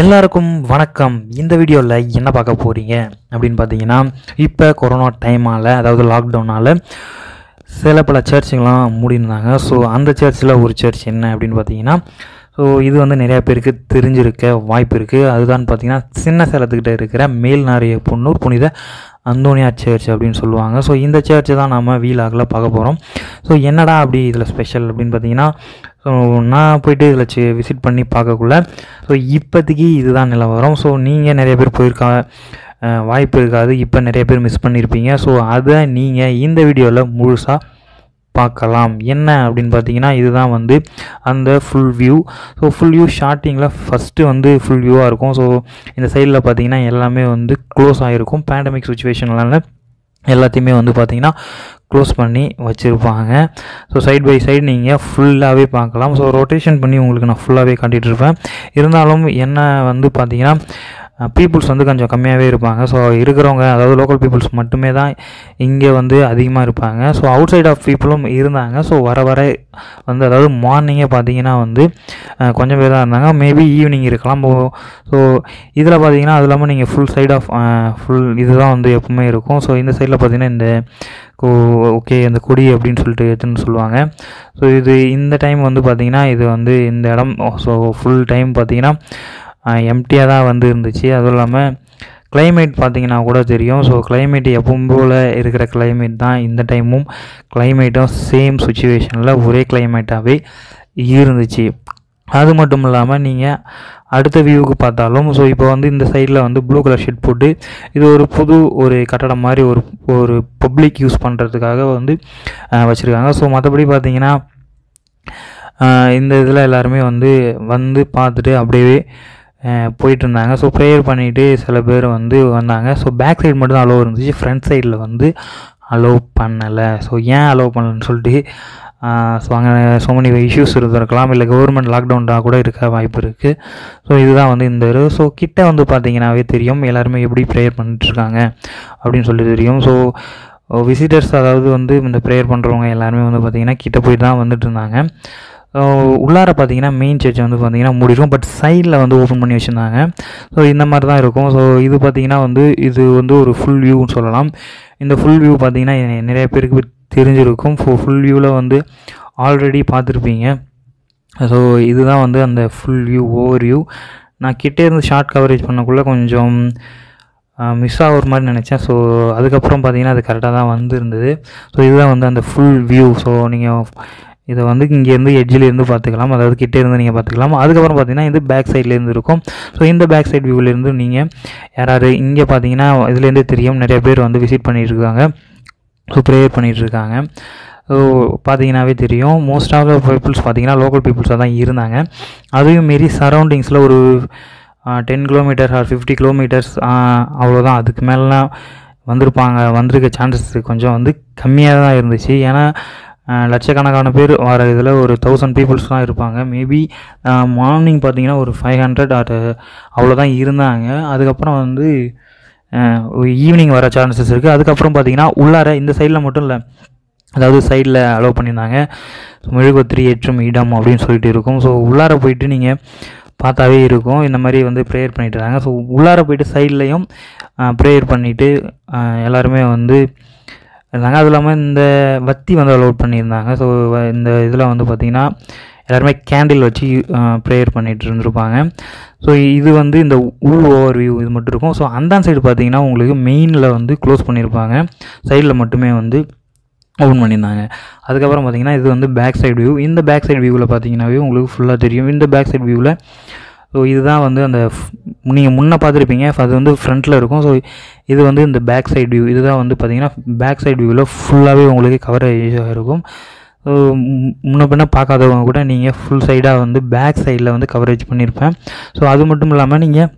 எல்லாருக்கும் வணக்கம் இந்த வீடியோவில் என்ன பார்க்க போகிறீங்க அப்படின்னு பார்த்தீங்கன்னா இப்போ கொரோனா டைமால் அதாவது லாக்டவுனால் சில பல சர்ச்சுங்களாம் மூடினாங்க ஸோ அந்த சர்ச்சில் ஒரு சர்ச் என்ன அப்படின்னு பார்த்தீங்கன்னா ஸோ இது வந்து நிறையா பேருக்கு தெரிஞ்சிருக்க வாய்ப்பு இருக்குது அதுதான் பார்த்திங்கன்னா சின்ன சேலத்துக்கிட்ட இருக்கிற மேல்நாரிய பொன்னூர் புனித அந்தோனியா சர்ச் அப்படின்னு சொல்லுவாங்க ஸோ இந்த சர்ச்சு தான் நம்ம வீலாகில் பார்க்க போகிறோம் ஸோ என்னடா அப்படி இதில் ஸ்பெஷல் அப்படின்னு பார்த்தீங்கன்னா ஸோ நான் போயிட்டு இதில் சி விசிட் பண்ணி பார்க்கக்குள்ள ஸோ இப்போதைக்கு இதுதான் நிலவரம் ஸோ நீங்கள் நிறைய பேர் போயிருக்கா வாய்ப்பு இருக்காது இப்போ நிறைய பேர் மிஸ் பண்ணியிருப்பீங்க ஸோ அதை நீங்கள் இந்த வீடியோவில் முழுசாக பார்க்கலாம் என்ன அப்படின்னு பார்த்தீங்கன்னா இதுதான் வந்து அந்த full view so full view ஷார்ட்டிங்கில் ஃபஸ்ட்டு வந்து ஃபுல் வியூவாக இருக்கும் ஸோ இந்த சைடில் பார்த்தீங்கன்னா எல்லாமே வந்து க்ளோஸ் ஆகிருக்கும் பேண்டமிக் சுச்சுவேஷன்லாம் எல்லாத்தையுமே வந்து பார்த்திங்கன்னா க்ளோஸ் பண்ணி வச்சுருப்பாங்க ஸோ சைட் பை சைடு நீங்கள் ஃபுல்லாகவே பார்க்கலாம் ஸோ ரொட்டேஷன் பண்ணி உங்களுக்கு நான் ஃபுல்லாகவே காட்டிகிட்டு இருப்பேன் இருந்தாலும் என்ன வந்து பார்த்திங்கன்னா பீப்புள்ஸ் வந்து கொஞ்சம் கம்மியாகவே இருப்பாங்க ஸோ இருக்கிறவங்க அதாவது லோக்கல் பீப்புள்ஸ் மட்டுமே தான் இங்கே வந்து அதிகமாக இருப்பாங்க ஸோ அவுட் சைட் ஆஃப் பீப்புளும் இருந்தாங்க ஸோ வர வர வந்து அதாவது மார்னிங்கே பார்த்தீங்கன்னா வந்து கொஞ்சம் பேர் தான் இருந்தாங்க மேபி ஈவினிங் இருக்கலாம் ஸோ இதில் பார்த்தீங்கன்னா அது இல்லாமல் நீங்கள் ஃபுல் சைட் ஆஃப் ஃபுல் இதுதான் வந்து எப்பவுமே இருக்கும் ஸோ இந்த சைடில் பார்த்தீங்கன்னா இந்த ஓகே அந்த கொடி அப்படின்னு சொல்லிட்டு எடுத்துன்னு சொல்லுவாங்க ஸோ இது இந்த டைம் வந்து பார்த்திங்கன்னா இது வந்து இந்த இடம் ஸோ ஃபுல் டைம் பார்த்திங்கன்னா எம்டியாக தான் வந்து இருந்துச்சு அதுவும் இல்லாமல் கிளைமேட் பார்த்திங்கன்னா கூட தெரியும் ஸோ கிளைமேட் எப்பவும் போல் இருக்கிற கிளைமேட் தான் இந்த டைமும் கிளைமேட்டும் சேம் சுச்சுவேஷனில் ஒரே கிளைமேட்டாகவே இருந்துச்சு அது மட்டும் இல்லாமல் நீங்கள் அடுத்த வியூவுக்கு பார்த்தாலும் ஸோ இப்போ வந்து இந்த சைடில் வந்து ப்ளூ கலர் ஷீட் போட்டு இது ஒரு புது ஒரு கட்டடம் மாதிரி ஒரு ஒரு பப்ளிக் யூஸ் பண்ணுறதுக்காக வந்து வச்சுருக்காங்க ஸோ மற்றபடி பார்த்திங்கன்னா இந்த இதில் எல்லாருமே வந்து வந்து பார்த்துட்டு அப்படியே போயிட்டுருந்தாங்க ஸோ ப்ரேயர் பண்ணிவிட்டு சில பேர் வந்து வந்தாங்க ஸோ பேக் சைடு மட்டும் தான் அலோவ் இருந்துச்சு ஃப்ரண்ட் சைடில் வந்து அலோவ் பண்ணலை ஸோ ஏன் அலோவ் பண்ணலன்னு சொல்லிட்டு ஸோ அங்கே ஸோ மணி இஷ்யூஸ் இருந்திருக்கலாம் இல்லை கவர்மெண்ட் லாக்டவுனாக கூட இருக்க வாய்ப்பு இருக்குது ஸோ இதுதான் வந்து இந்த ஒரு ஸோ கிட்டே வந்து பார்த்தீங்கன்னாவே தெரியும் எல்லாருமே எப்படி ப்ரேயர் பண்ணிட்டுருக்காங்க அப்படின்னு சொல்லி தெரியும் ஸோ விசிட்டர்ஸ் அதாவது வந்து இந்த ப்ரேயர் பண்ணுறவங்க எல்லாருமே வந்து பார்த்திங்கன்னா கிட்டே போய் தான் வந்துட்டு இருந்தாங்க உள்ளார பார்த்தீங்கன்னா மெயின் சர்ச் வந்து பார்த்தீங்கன்னா மூடிருக்கும் பட் சைடில் வந்து ஓப்பன் பண்ணி வச்சுருந்தாங்க ஸோ இந்த மாதிரி தான் இருக்கும் ஸோ இது பார்த்தீங்கன்னா வந்து இது வந்து ஒரு ஃபுல் வியூன்னு சொல்லலாம் இந்த ஃபுல் வியூ பார்த்தீங்கன்னா நிறைய பேருக்கு தெரிஞ்சிருக்கும் ஸோ ஃபுல் வியூவில் வந்து ஆல்ரெடி பார்த்துருப்பீங்க ஸோ இதுதான் வந்து அந்த ஃபுல் வியூ ஓவர் வியூ நான் கிட்டே இருந்து ஷார்ட் கவரேஜ் பண்ணக்குள்ளே கொஞ்சம் மிஸ் ஆகிற மாதிரி நினச்சேன் ஸோ அதுக்கப்புறம் பார்த்தீங்கன்னா அது கரெக்டாக தான் வந்துருந்தது ஸோ இதுதான் வந்து அந்த ஃபுல் வியூ ஸோ நீங்கள் இதை வந்து இங்கேருந்து எட்ஜிலேருந்து பார்த்துக்கலாம் அதாவது கிட்டே இருந்து நீங்கள் பார்த்துக்கலாம் அதுக்கப்புறம் பார்த்தீங்கன்னா இது பேக் சைட்லேருந்து இருக்கும் ஸோ இந்த பேக் சைட் வியூவிலேருந்து நீங்கள் யாராவது இங்கே பார்த்தீங்கன்னா இதுலேருந்து தெரியும் நிறைய பேர் வந்து விசிட் பண்ணிட்டுருக்காங்க ஸோ ப்ரேயர் பண்ணிகிட்ருக்காங்க ஸோ பார்த்தீங்கன்னாவே தெரியும் மோஸ்ட் ஆஃப் த பீப்புள்ஸ் பார்த்தீங்கன்னா லோக்கல் பீப்புள்ஸாக தான் இருந்தாங்க அதையும் மாரி சரௌண்டிங்ஸில் ஒரு ten kilometre or fifty kilometres அவ்வளோதான் அதுக்கு மேலாம் வந்திருப்பாங்க வந்திருக்க சான்சஸ் கொஞ்சம் வந்து கம்மியாக தான் இருந்துச்சு ஏன்னா லட்சக்கணக்கான பேர் வர இதில் ஒரு தௌசண்ட் பீப்புள்ஸ் தான் இருப்பாங்க மேபி மார்னிங் பார்த்தீங்கன்னா ஒரு ஃபைவ் ஹண்ட்ரட் அது அவ்வளோதான் இருந்தாங்க அதுக்கப்புறம் வந்து ஈவினிங் வர சான்சஸ் இருக்குது அதுக்கப்புறம் பார்த்தீங்கன்னா உள்ளார இந்த சைடில் மட்டும் இல்லை அதாவது சைடில் அலோவ் பண்ணியிருந்தாங்க மெழுகுத்திரி ஏற்றும் இடம் அப்படின்னு சொல்லிட்டு இருக்கும் ஸோ உள்ளார போயிட்டு நீங்கள் பார்த்தாவே இருக்கும் இந்த மாதிரி வந்து ப்ரேயர் பண்ணிட்டு இருக்காங்க ஸோ உள்ளார போயிட்டு சைட்லேயும் ப்ரேயர் பண்ணிவிட்டு எல்லாருமே வந்து இருந்தாங்க அதுவும் இல்லாமல் இந்த வத்தி வந்து அலோட் பண்ணியிருந்தாங்க ஸோ இந்த இதில் வந்து பார்த்திங்கன்னா எல்லாருமே கேண்டில் வச்சு ப்ரேயர் பண்ணிகிட்டு இருந்திருப்பாங்க ஸோ இது வந்து இந்த உள் ஓவர் வியூ இது மட்டும் இருக்கும் ஸோ அந்த சைடு பார்த்திங்கன்னா உங்களுக்கு மெயினில் வந்து க்ளோஸ் பண்ணியிருப்பாங்க சைடில் மட்டுமே வந்து ஓப்பன் பண்ணியிருந்தாங்க அதுக்கப்புறம் பார்த்திங்கன்னா இது வந்து பேக் சைடு வியூ இந்த பேக் சைடு வியூவில் பார்த்திங்கனாவே உங்களுக்கு ஃபுல்லாக தெரியும் இந்த பேக் சைடு வியூவில் ஸோ இதுதான் வந்து அந்த நீங்கள் முன்னே பார்த்துருப்பீங்க அது வந்து ஃப்ரண்ட்டில் இருக்கும் ஸோ இது வந்து இந்த பேக் சைட் வியூ இதுதான் வந்து பார்த்தீங்கன்னா பேக் சைட் வியூவில் ஃபுல்லாகவே உங்களுக்கு கவரேஜாக இருக்கும் முன்ன பின்ன பார்க்காதவங்க கூட நீங்கள் ஃபுல் சைடாக வந்து பேக் சைடில் வந்து கவரேஜ் பண்ணியிருப்பேன் ஸோ அது மட்டும் இல்லாமல் நீங்கள்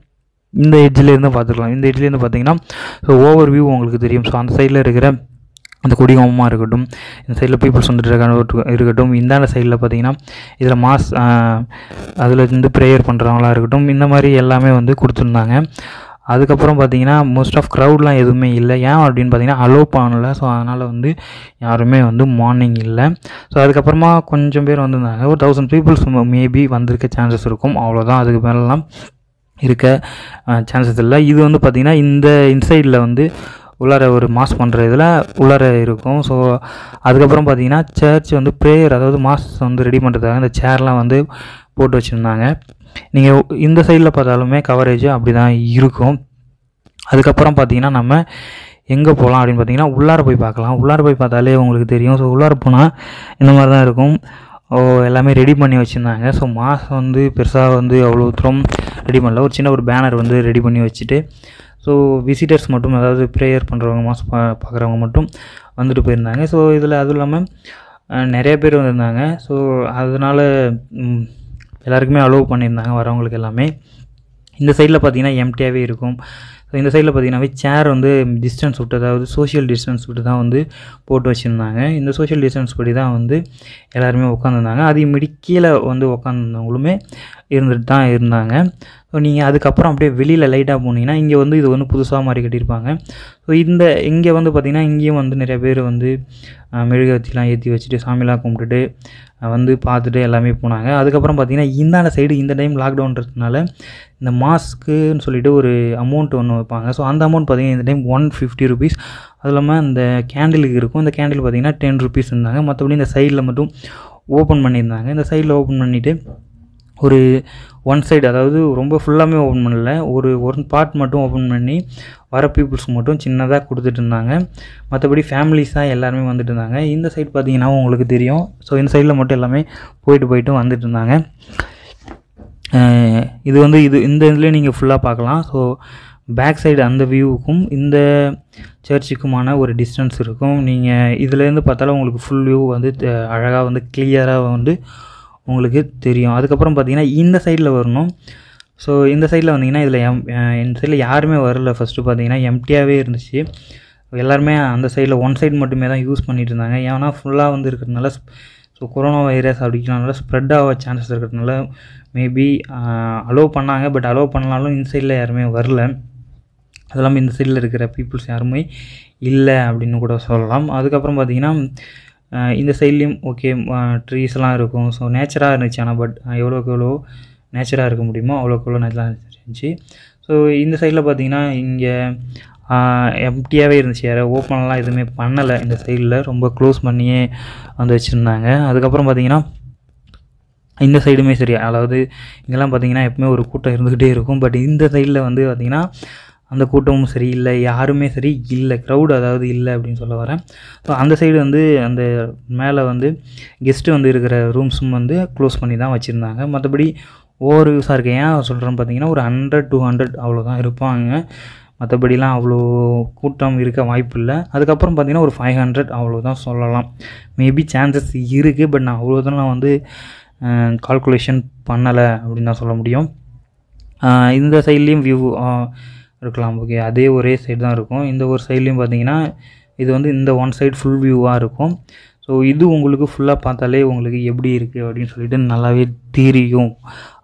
இந்த எட்ஜிலேருந்து பார்த்துக்கலாம் இந்த எட்ஜிலேருந்து பார்த்தீங்கன்னா ஸோ ஓவர் வியூ உங்களுக்கு தெரியும் ஸோ அந்த சைடில் இருக்கிற அந்த குடிகோமமாக இருக்கட்டும் இந்த சைடில் பீப்புள்ஸ் வந்துட்டு இருக்கட்டும் இந்தாண்ட சைடில் பார்த்தீங்கன்னா இதில் மாஸ் அதில் இருந்து ப்ரேயர் பண்ணுறவங்களாக இருக்கட்டும் இந்த மாதிரி எல்லாமே வந்து கொடுத்துருந்தாங்க அதுக்கப்புறம் பார்த்தீங்கன்னா மோஸ்ட் ஆஃப் க்ரௌட்லாம் எதுவுமே இல்லை ஏன் அப்படின்னு பார்த்தீங்கன்னா அலோ பண்ணல ஸோ அதனால் வந்து யாருமே வந்து மார்னிங் இல்லை ஸோ அதுக்கப்புறமா கொஞ்சம் பேர் வந்திருந்தாங்க ஒரு தௌசண்ட் பீப்புள்ஸ் மேபி வந்திருக்க சான்சஸ் இருக்கும் அவ்வளோதான் அதுக்கு மேலெலாம் இருக்க சான்சஸ் இல்லை இது வந்து பார்த்திங்கன்னா இந்த இன்சைடில் வந்து உள்ளார ஒரு மாஸ் பண்ணுற இதில் உள்ளார இருக்கும் ஸோ அதுக்கப்புறம் பார்த்தீங்கன்னா சர்ச் வந்து ப்ரேயர் அதாவது மாஸ் வந்து ரெடி பண்ணுறதுக்காக இந்த சேர்லாம் வந்து போட்டு வச்சுருந்தாங்க நீங்கள் இந்த சைடில் பார்த்தாலுமே கவரேஜ் அப்படி தான் இருக்கும் அதுக்கப்புறம் பார்த்தீங்கன்னா நம்ம எங்கே போகலாம் அப்படின்னு பார்த்தீங்கன்னா உள்ளார போய் பார்க்கலாம் உள்ளார போய் பார்த்தாலே உங்களுக்கு தெரியும் ஸோ உள்ளார போனால் இந்த மாதிரி தான் இருக்கும் ஓ எல்லாமே ரெடி பண்ணி வச்சுருந்தாங்க ஸோ மாஸ் வந்து பெருசாக வந்து அவ்வளோ தூரம் ரெடி பண்ணல ஒரு சின்ன ஒரு பேனர் வந்து ரெடி பண்ணி வச்சுட்டு ஸோ விசிட்டர்ஸ் மட்டும் அதாவது ப்ரேயர் பண்ணுறவங்க மாதம் பா பார்க்குறவங்க மட்டும் வந்துட்டு போயிருந்தாங்க ஸோ இதில் அதுவும் இல்லாமல் நிறைய பேர் வந்திருந்தாங்க ஸோ அதனால் எல்லாருக்குமே அலோவ் பண்ணியிருந்தாங்க வரவங்களுக்கு எல்லாமே இந்த சைடில் பார்த்திங்கன்னா எம்டியாகவே இருக்கும் ஸோ இந்த சைடில் பார்த்தீங்கன்னாவே சேர் வந்து டிஸ்டன்ஸ் விட்டு அதாவது சோஷியல் டிஸ்டன்ஸ் விட்டு தான் வந்து போட்டு வச்சுருந்தாங்க இந்த சோஷியல் டிஸ்டன்ஸ் படி தான் வந்து எல்லாருமே உட்காந்துருந்தாங்க அதே மிடி கீழே வந்து உட்காந்துருந்தவங்களுமே இருந்துட்டு தான் இருந்தாங்க ஸோ நீங்கள் அதுக்கப்புறம் அப்படியே வெளியில் லைட்டாக போனீங்கன்னா இங்கே வந்து இது வந்து புதுசாக மாதிரி கட்டியிருப்பாங்க ஸோ இந்த இங்கே வந்து பார்த்திங்கன்னா இங்கேயும் வந்து நிறைய பேர் வந்து மெழுகுவத்திலாம் ஏற்றி வச்சுட்டு சாமிலாம் கும்பிட்டுட்டு வந்து பார்த்துட்டு எல்லாமே போனாங்க அதுக்கப்புறம் பார்த்திங்கன்னா இந்தான சைடு இந்த டைம் லாக்டவுன்றதுனால இந்த மாஸ்க்குன்னு சொல்லிட்டு ஒரு அமௌண்ட் ஒன்று வைப்பாங்க ஸோ அந்த அமௌண்ட் பார்த்திங்கன்னா இந்த டைம் ஒன் ஃபிஃப்டி ருபீஸ் அது இல்லாமல் இந்த கேண்டிலுக்கு இருக்கும் இந்த கேண்டில் பார்த்திங்கன்னா டென் ருபீஸ் இருந்தாங்க மற்றபடி இந்த சைடில் மட்டும் ஓப்பன் பண்ணியிருந்தாங்க இந்த சைடில் ஓப்பன் பண்ணிவிட்டு ஒரு ஒன் சைடு அதாவது ரொம்ப ஃபுல்லாமே ஓப்பன் பண்ணல ஒரு ஒன் பார்ட் மட்டும் ஓப்பன் பண்ணி வர பீப்புள்ஸ்க்கு மட்டும் சின்னதாக கொடுத்துட்டு இருந்தாங்க மற்றபடி ஃபேமிலிஸ் தான் எல்லாருமே வந்துட்டு இருந்தாங்க இந்த சைடு பார்த்தீங்கன்னா உங்களுக்கு தெரியும் ஸோ இந்த சைடில் மட்டும் எல்லாமே போயிட்டு போயிட்டு வந்துட்டு இருந்தாங்க இது வந்து இது இந்த இதுலேயே நீங்கள் ஃபுல்லாக பார்க்கலாம் ஸோ பேக் சைடு அந்த வியூவுக்கும் இந்த சர்ச்சுக்குமான ஒரு டிஸ்டன்ஸ் இருக்கும் நீங்கள் இதுலேருந்து பார்த்தாலும் உங்களுக்கு ஃபுல் வியூ வந்து அழகாக வந்து கிளியராக வந்து உங்களுக்கு தெரியும் அதுக்கப்புறம் பார்த்தீங்கன்னா இந்த சைடில் வரணும் ஸோ இந்த சைடில் வந்தீங்கன்னா இதில் எம் இந்த சைடில் யாருமே வரல ஃபஸ்ட்டு பார்த்தீங்கன்னா எம்டியாகவே இருந்துச்சு எல்லாருமே அந்த சைடில் ஒன் சைட் மட்டுமே தான் யூஸ் பண்ணிகிட்டு இருந்தாங்க ஏன்னா ஃபுல்லாக வந்து இருக்கிறதுனால ஸோ கொரோனா வைரஸ் அப்படிங்கிறனால ஸ்ப்ரெட் ஆக சான்சஸ் இருக்கிறதுனால மேபி அலோவ் பண்ணாங்க பட் அலோவ் பண்ணாலும் இந்த சைடில் யாருமே வரல அது இல்லாமல் இந்த சைடில் இருக்கிற பீப்புள்ஸ் யாருமே இல்லை அப்படின்னு கூட சொல்லலாம் அதுக்கப்புறம் பார்த்தீங்கன்னா இந்த சைட்லேயும் ஓகே ட்ரீஸ்லாம் இருக்கும் ஸோ நேச்சராக இருந்துச்சு ஆனால் பட் எவ்வளோக்கு எவ்வளோ நேச்சராக இருக்க முடியுமோ அவ்வளோக்கு எவ்வளோ நேச்சராக இருந்துச்சு ஸோ இந்த சைடில் பார்த்தீங்கன்னா இங்கே எம்டியாகவே இருந்துச்சு யாரும் ஓப்பன்லாம் எதுவுமே பண்ணலை இந்த சைடில் ரொம்ப க்ளோஸ் பண்ணியே வந்து வச்சுருந்தாங்க அதுக்கப்புறம் பார்த்தீங்கன்னா இந்த சைடுமே சரி அதாவது இங்கெல்லாம் பார்த்தீங்கன்னா எப்பவுமே ஒரு கூட்டம் இருந்துக்கிட்டே இருக்கும் பட் இந்த சைடில் வந்து பார்த்திங்கன்னா அந்த கூட்டமும் சரி இல்லை யாருமே சரி இல்லை க்ரௌடு அதாவது இல்லை அப்படின்னு சொல்ல வரேன் ஸோ அந்த சைடு வந்து அந்த மேலே வந்து கெஸ்ட்டு வந்து இருக்கிற ரூம்ஸும் வந்து க்ளோஸ் பண்ணி தான் வச்சுருந்தாங்க மற்றபடி ஓவர் யூஸாக இருக்கு ஏன் சொல்கிறேன்னு பார்த்தீங்கன்னா ஒரு ஹண்ட்ரட் டூ ஹண்ட்ரட் அவ்வளோதான் இருப்பாங்க மற்றபடிலாம் அவ்வளோ கூட்டம் இருக்க வாய்ப்பு இல்லை அதுக்கப்புறம் பார்த்திங்கன்னா ஒரு ஃபைவ் ஹண்ட்ரட் அவ்வளோ தான் சொல்லலாம் மேபி சான்சஸ் இருக்குது பட் நான் அவ்வளோ தான் நான் வந்து கால்குலேஷன் பண்ணலை அப்படின்னு தான் சொல்ல முடியும் இந்த சைட்லேயும் வியூ இருக்கலாம் ஓகே அதே ஒரே சைடு தான் இருக்கும் இந்த ஒரு சைட்லேயும் பார்த்தீங்கன்னா இது வந்து இந்த ஒன் சைடு ஃபுல் வியூவாக இருக்கும் ஸோ இது உங்களுக்கு ஃபுல்லாக பார்த்தாலே உங்களுக்கு எப்படி இருக்குது அப்படின்னு சொல்லிட்டு நல்லாவே தெரியும்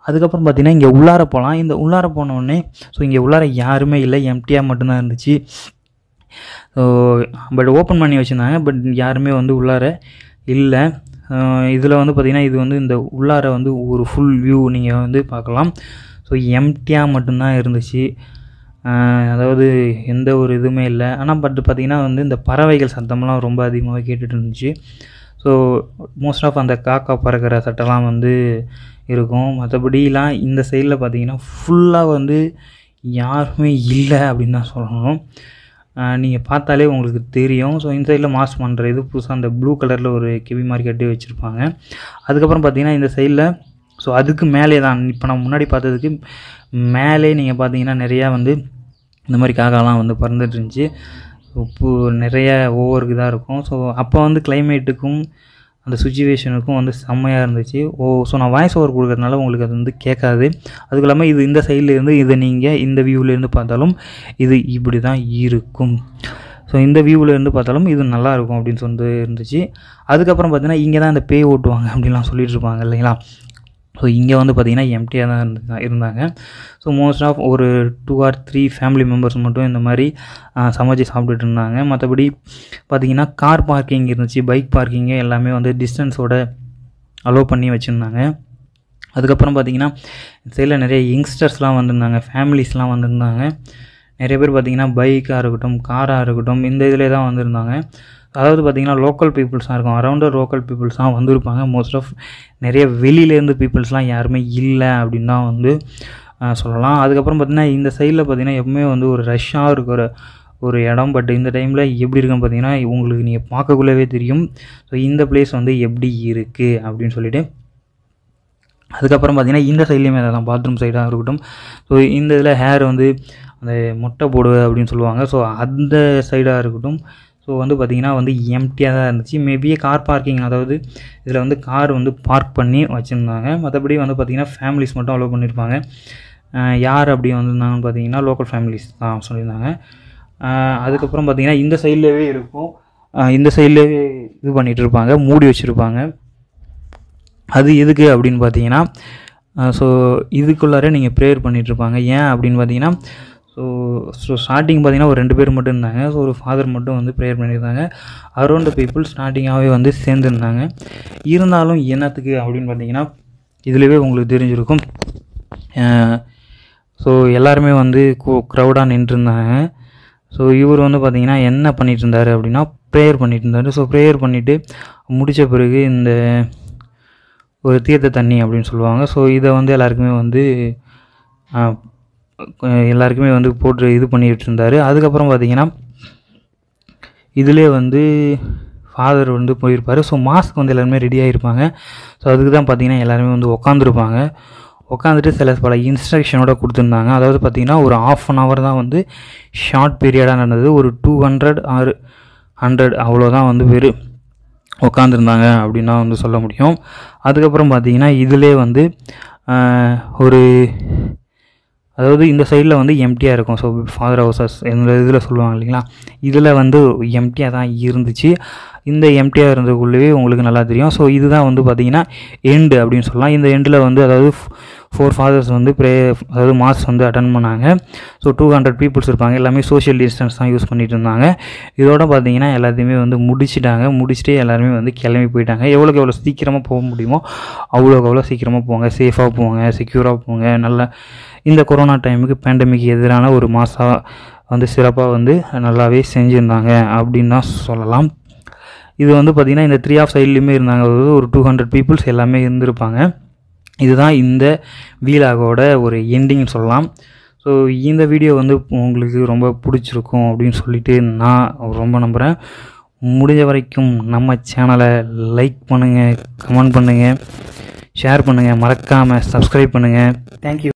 அதுக்கப்புறம் பார்த்திங்கன்னா இங்கே உள்ளார போகலாம் இந்த உள்ளார போனோடனே ஸோ இங்கே உள்ளார யாருமே இல்லை எம்டியாக மட்டும்தான் இருந்துச்சு ஸோ பட் ஓப்பன் பண்ணி வச்சுருந்தாங்க பட் யாருமே வந்து உள்ளார இல்லை இதில் வந்து பார்த்திங்கன்னா இது வந்து இந்த உள்ளார வந்து ஒரு ஃபுல் வியூ நீங்கள் வந்து பார்க்கலாம் ஸோ எம்டியாக மட்டும்தான் இருந்துச்சு அதாவது எந்த ஒரு இதுவுமே இல்லை ஆனால் பட் பார்த்திங்கன்னா வந்து இந்த பறவைகள் சத்தம்லாம் ரொம்ப அதிகமாக கேட்டுட்டு இருந்துச்சு ஸோ மோஸ்ட் ஆஃப் அந்த காக்கா பறக்கிற சட்டம்லாம் வந்து இருக்கும் மற்றபடிலாம் இந்த சைடில் பார்த்திங்கன்னா ஃபுல்லாக வந்து யாருமே இல்லை அப்படின்னு தான் சொல்லணும் நீங்கள் பார்த்தாலே உங்களுக்கு தெரியும் ஸோ இந்த சைடில் மாஸ்க் பண்ணுற இது புதுசாக அந்த ப்ளூ கலரில் ஒரு கெவி மாதிரி கட்டி வச்சுருப்பாங்க அதுக்கப்புறம் பார்த்திங்கன்னா இந்த சைடில் ஸோ அதுக்கு மேலே தான் இப்போ நான் முன்னாடி பார்த்ததுக்கு மேலே நீங்கள் பார்த்தீங்கன்னா நிறையா வந்து இந்த மாதிரி காக்காலாம் வந்து பறந்துட்டு இருந்துச்சு உப்பு நிறைய ஒவ்வொரு இதாக இருக்கும் ஸோ அப்போ வந்து கிளைமேட்டுக்கும் அந்த சுச்சுவேஷனுக்கும் வந்து செம்மையாக இருந்துச்சு ஓ ஸோ நான் வாய்ஸ் ஓவர் கொடுக்குறதுனால உங்களுக்கு அது வந்து கேட்காது அதுக்கு இல்லாமல் இது இந்த சைட்லேருந்து இதை நீங்கள் இந்த வியூவிலேருந்து பார்த்தாலும் இது இப்படி தான் இருக்கும் ஸோ இந்த வியூவிலேருந்து பார்த்தாலும் இது நல்லாயிருக்கும் அப்படின்னு சொல்லி இருந்துச்சு அதுக்கப்புறம் பார்த்தீங்கன்னா இங்கே தான் இந்த பேய் ஓட்டுவாங்க அப்படின்லாம் சொல்லிட்டு இருப்பாங்க இல்லைங்களா ஸோ இங்கே வந்து பார்த்திங்கன்னா எம்டியாக தான் இருந்து இருந்தாங்க ஸோ மோஸ்ட் ஆஃப் ஒரு two or three family members மட்டும் இந்த மாதிரி சமைச்சு சாப்பிட்டுட்டு இருந்தாங்க மற்றபடி பார்த்திங்கன்னா கார் பார்க்கிங் இருந்துச்சு பைக் பார்க்கிங்கு எல்லாமே வந்து டிஸ்டன்ஸோட அலோவ் பண்ணி வச்சுருந்தாங்க அதுக்கப்புறம் பார்த்திங்கன்னா சைடில் நிறைய யங்ஸ்டர்ஸ்லாம் வந்திருந்தாங்க ஃபேமிலிஸ்லாம் வந்திருந்தாங்க நிறைய பேர் பார்த்திங்கன்னா பைக்காக இருக்கட்டும் காராக இருக்கட்டும் இந்த இதில் தான் வந்திருந்தாங்க அதாவது பார்த்திங்கன்னா லோக்கல் பீப்புள்ஸாக இருக்கும் அரௌண்டர் லோக்கல் பீப்புள்ஸாக வந்திருப்பாங்க மோஸ்ட் ஆஃப் நிறைய வெளியிலேருந்து பீப்புள்ஸ்லாம் யாருமே இல்லை அப்படின்னு தான் வந்து சொல்லலாம் அதுக்கப்புறம் பார்த்திங்கன்னா இந்த சைடில் பார்த்திங்கன்னா எப்பவுமே வந்து ஒரு ரஷ்ஷாக இருக்கிற ஒரு இடம் பட் இந்த டைமில் எப்படி இருக்குன்னு பார்த்தீங்கன்னா உங்களுக்கு நீங்கள் பார்க்கக்குள்ளவே தெரியும் ஸோ இந்த பிளேஸ் வந்து எப்படி இருக்குது அப்படின்னு சொல்லிட்டு அதுக்கப்புறம் பார்த்தீங்கன்னா இந்த சைட்லேயுமே அதான் பாத்ரூம் சைடாக இருக்கட்டும் ஸோ இந்த இதில் ஹேர் வந்து அந்த மொட்டை போடுவது அப்படின்னு சொல்லுவாங்க ஸோ அந்த சைடாக இருக்கட்டும் ஸோ வந்து பார்த்திங்கன்னா வந்து எம்டியாக தான் இருந்துச்சு மேபி கார் பார்க்கிங் அதாவது இதில் வந்து கார் வந்து பார்க் பண்ணி வச்சுருந்தாங்க மற்றபடி வந்து பார்த்திங்கன்னா ஃபேமிலிஸ் மட்டும் அலோவ் பண்ணியிருப்பாங்க யார் அப்படி வந்திருந்தாங்கன்னு பார்த்தீங்கன்னா லோக்கல் ஃபேமிலிஸ் தான் சொல்லியிருந்தாங்க அதுக்கப்புறம் பார்த்திங்கன்னா இந்த சைட்லேயே இருக்கும் இந்த சைட்லேயே இது பண்ணிகிட்டு இருப்பாங்க மூடி வச்சுருப்பாங்க அது எதுக்கு அப்படின்னு பார்த்தீங்கன்னா ஸோ இதுக்குள்ளார நீங்கள் ப்ரேயர் பண்ணிகிட்ருப்பாங்க ஏன் அப்படின்னு பார்த்தீங்கன்னா ஸோ ஸோ ஸ்டார்டிங் பார்த்திங்கன்னா ஒரு ரெண்டு பேர் மட்டும் இருந்தாங்க ஸோ ஒரு ஃபாதர் மட்டும் வந்து ப்ரேயர் பண்ணியிருந்தாங்க அரௌண்ட் பீப்புள் ஸ்டார்டிங்காகவே வந்து சேர்ந்துருந்தாங்க இருந்தாலும் என்னத்துக்கு அப்படின்னு பார்த்தீங்கன்னா இதுலேயே உங்களுக்கு தெரிஞ்சிருக்கும் ஸோ எல்லாருமே வந்து க்ரௌடாக நின்றுருந்தாங்க ஸோ இவர் வந்து பார்த்திங்கன்னா என்ன பண்ணிகிட்டு இருந்தார் அப்படின்னா ப்ரேயர் பண்ணிகிட்டு இருந்தார் ஸோ ப்ரேயர் பண்ணிவிட்டு முடித்த பிறகு இந்த ஒரு தீர்த்த தண்ணி அப்படின்னு சொல்லுவாங்க ஸோ இதை வந்து எல்லாருக்குமே வந்து எல்லாருக்குமே வந்து போட்டு இது பண்ணிகிட்டு இருந்தார் அதுக்கப்புறம் பார்த்திங்கன்னா இதிலே வந்து ஃபாதர் வந்து போயிருப்பார் ஸோ மாஸ்க் வந்து எல்லாருமே ரெடியாக இருப்பாங்க ஸோ அதுக்கு தான் பார்த்திங்கன்னா எல்லாருமே வந்து உட்காந்துருப்பாங்க உட்காந்துட்டு சில பல இன்ஸ்ட்ரக்ஷனோட கொடுத்துருந்தாங்க அதாவது பார்த்திங்கன்னா ஒரு ஆஃப் அன் ஹவர் தான் வந்து ஷார்ட் பீரியடாக நடந்தது ஒரு டூ ஹண்ட்ரட் ஆறு ஹண்ட்ரட் அவ்வளோதான் வந்து பேர் உட்காந்துருந்தாங்க அப்படின்னா வந்து சொல்ல முடியும் அதுக்கப்புறம் பார்த்திங்கன்னா இதிலே வந்து ஒரு அதாவது இந்த சைடில் வந்து எம்டியாக இருக்கும் ஸோ ஃபாதர் ஹவுசஸ் இந்த இதில் சொல்லுவாங்க இல்லைங்களா இதில் வந்து எம்டியாக தான் இருந்துச்சு இந்த எம்டியாக இருந்ததுக்குள்ளேயே உங்களுக்கு நல்லா தெரியும் ஸோ இதுதான் வந்து பார்த்திங்கன்னா எண்டு அப்படின்னு சொல்லலாம் இந்த எண்டில் வந்து அதாவது ஃபோர் ஃபாதர்ஸ் வந்து ப்ரே அதாவது மாஸ் வந்து அட்டன் பண்ணாங்க ஸோ டூ ஹண்ட்ரட் பீப்புள்ஸ் இருப்பாங்க எல்லாமே சோஷியல் டிஸ்டன்ஸ் தான் யூஸ் பண்ணிட்டு இருந்தாங்க இதோட பார்த்தீங்கன்னா எல்லாத்தையுமே வந்து முடிச்சிட்டாங்க முடிச்சுட்டு எல்லாருமே வந்து கிளம்பி போயிட்டாங்க எவ்வளோக்கு எவ்வளோ சீக்கிரமாக போக முடியுமோ அவ்வளோக்கு அவ்வளோ சீக்கிரமாக போங்க சேஃபாக போங்க செக்யூராக போங்க நல்ல இந்த கொரோனா டைமுக்கு பேண்டமிக் எதிரான ஒரு மாதம் வந்து சிறப்பாக வந்து நல்லாவே செஞ்சுருந்தாங்க அப்படின்னு தான் சொல்லலாம் இது வந்து பார்த்திங்கன்னா இந்த த்ரீ ஆஃப் சைட்லேயுமே இருந்தாங்க ஒரு டூ ஹண்ட்ரட் பீப்புள்ஸ் எல்லாமே இருந்திருப்பாங்க இதுதான் இந்த வீலாகோட ஒரு எண்டிங்னு சொல்லலாம் ஸோ இந்த வீடியோ வந்து உங்களுக்கு ரொம்ப பிடிச்சிருக்கும் அப்படின்னு சொல்லிட்டு நான் ரொம்ப நம்புகிறேன் முடிஞ்ச வரைக்கும் நம்ம சேனலை லைக் பண்ணுங்கள் கமெண்ட் பண்ணுங்கள் ஷேர் பண்ணுங்கள் மறக்காமல் சப்ஸ்கிரைப் பண்ணுங்கள் தேங்க்யூ